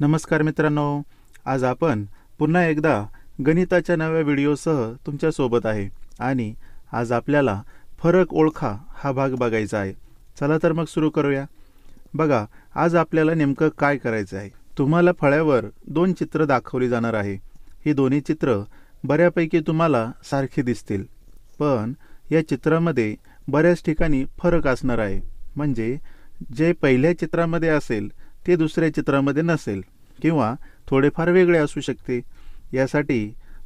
नमस्कार मित्रांनो आज आपण पुन्हा एकदा गणिताच्या नव्या व्हिडिओसह तुमच्यासोबत आहे आणि आज आपल्याला फरक ओळखा हा भाग बघायचा आहे चला तर मग सुरू करूया बघा आज आपल्याला नेमकं काय करायचं आहे तुम्हाला फळ्यावर दोन चित्र दाखवली जाणार आहे ही दोन्ही चित्र बऱ्यापैकी तुम्हाला सारखी दिसतील पण या चित्रामध्ये बऱ्याच ठिकाणी फरक असणार आहे म्हणजे जे पहिल्या चित्रामध्ये असेल ते दुसऱ्या चित्रामध्ये नसेल किंवा थोडेफार वेगळे असू शकते यासाठी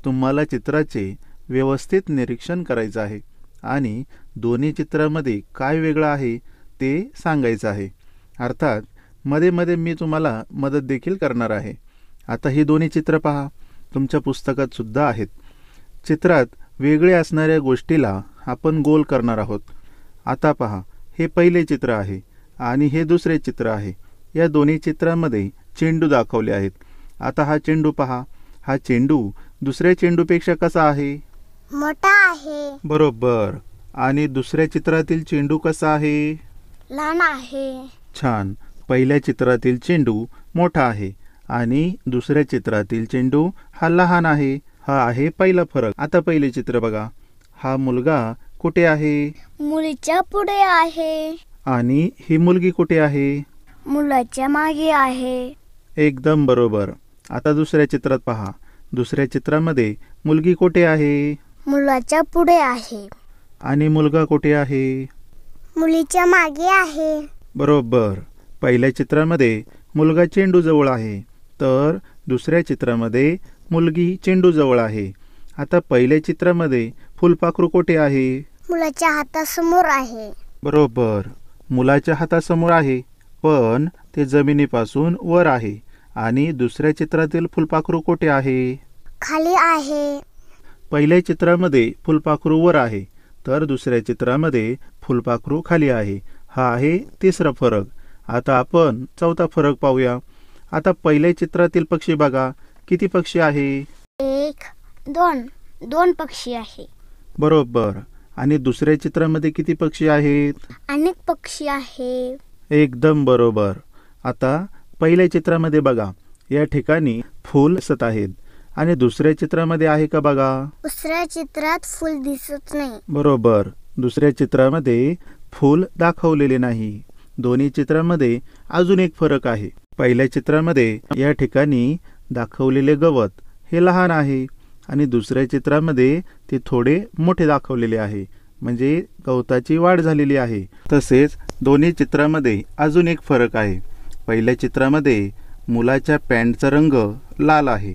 तुम्हाला चित्राचे व्यवस्थित निरीक्षण करायचं आहे आणि दोन्ही चित्रामध्ये काय वेगळं आहे ते सांगायचं आहे अर्थात मध्ये मध्ये मी तुम्हाला मदत देखील करणार आहे आता ही दोन्ही चित्र पहा तुमच्या पुस्तकात सुद्धा आहेत चित्रात वेगळे असणाऱ्या गोष्टीला आपण गोल करणार आहोत आता पहा हे पहिले चित्र आहे आणि हे दुसरे चित्र आहे या दोन्ही चित्रांमध्ये चेंडू दाखवले आहेत आता हा चेंडू पहा हा चेंडू दुसऱ्या चेंडूपेक्षा कसा आहे मोठा आहे बरोबर आणि दुसऱ्या चित्रातील चेंडू कसा आहे लहान आहे छान पहिल्या चित्रातील चेंडू मोठा आहे आणि दुसऱ्या चित्रातील चेंडू हा लहान आहे हा आहे पहिला फरक आता पहिले चित्र बघा हा मुलगा कुठे आहे मुलीच्या पुढे आहे आणि ही मुलगी कुठे आहे मुलाच्या मागे आहे एकदम बरोबर आता दुसऱ्या चित्रात पहा दुसऱ्या चित्रामध्ये मुलगी कुठे आहे मुलाच्या पुढे आहे आणि मुलगा कुठे आहे मुलीच्या मागे आहे बरोबर पहिल्या चित्रामध्ये मुलगा चेंडू जवळ आहे तर दुसऱ्या चित्रामध्ये मुलगी चेंडू जवळ आहे आता पहिल्या चित्रामध्ये फुलपाखरू कोठे आहे मुलाच्या हातासमोर आहे बरोबर मुलाच्या हातासमोर आहे पण ते जमिनीपासून वर आहे आणि दुसऱ्या चित्रातील फुलपाखरू कुठे आहे खाली आहे पहिल्या चित्रामध्ये फुलपाखरू वर आहे तर दुसऱ्या चित्रामध्ये फुलपाखरू खाली आहे हा आहे तिसरा फरक आता आपण चौथा फरक पाहूया आता पहिल्या चित्रातील पक्षी बघा किती पक्षी आहे एक दोन दोन पक्षी आहे बरोबर आणि दुसऱ्या चित्रामध्ये किती पक्षी आहेत अनेक पक्षी आहे एकदम बरोबर आता पहिल्या चित्रामध्ये बघा या ठिकाणी फूल दिसत आहेत आणि दुसऱ्या चित्रामध्ये आहे का बघा दुसऱ्या चित्रात फुल दिसत नाही बरोबर दुसऱ्या चित्रामध्ये फूल दाखवलेले नाही दोन्ही चित्रामध्ये अजून एक फरक आहे पहिल्या चित्रामध्ये या ठिकाणी दाखवलेले गवत हे लहान आहे आणि दुसऱ्या चित्रामध्ये ते थोडे मोठे दाखवलेले आहे म्हणजे गवताची वाढ झालेली आहे तसेच दोन्ही चित्रामध्ये अजून एक फरक आहे पहिल्या चित्रामध्ये मुलाच्या पॅन्टचा रंग लाल आहे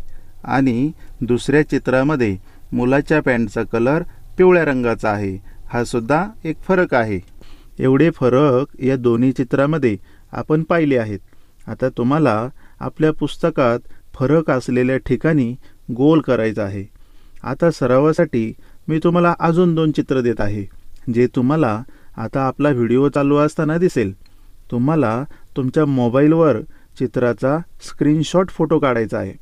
आणि दुसऱ्या चित्रामध्ये मुलाच्या पॅन्टचा कलर पिवळ्या रंगाचा आहे हा सुद्धा एक फरक आहे एवढे फरक या दोन्ही चित्रामध्ये आपण पाहिले आहेत आता तुम्हाला आपल्या पुस्तकात फरक असलेल्या ठिकाणी गोल करायचा आहे आता सरावासाठी मी तुम्हाला अजून दोन चित्र देत आहे जे तुम्हाला आता आपला व्हिडिओ चालू असताना दिसेल तुम्हाला तुमच्या मोबाईलवर चित्राचा स्क्रीनशॉट फोटो काढायचा आहे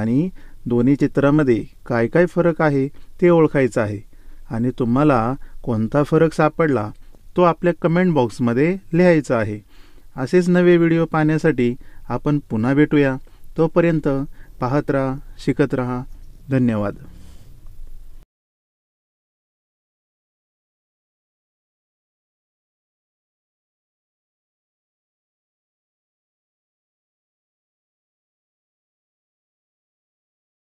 आणि दोन्ही चित्रामध्ये काय काय फरक आहे ते ओळखायचं आहे आणि तुम्हाला कोणता फरक सापडला तो आपल्या कमेंट बॉक्समध्ये लिहायचा आहे असेच नवे व्हिडिओ पाहण्यासाठी आपण पुन्हा भेटूया तोपर्यंत पाहत राहा शिकत राहा धन्यवाद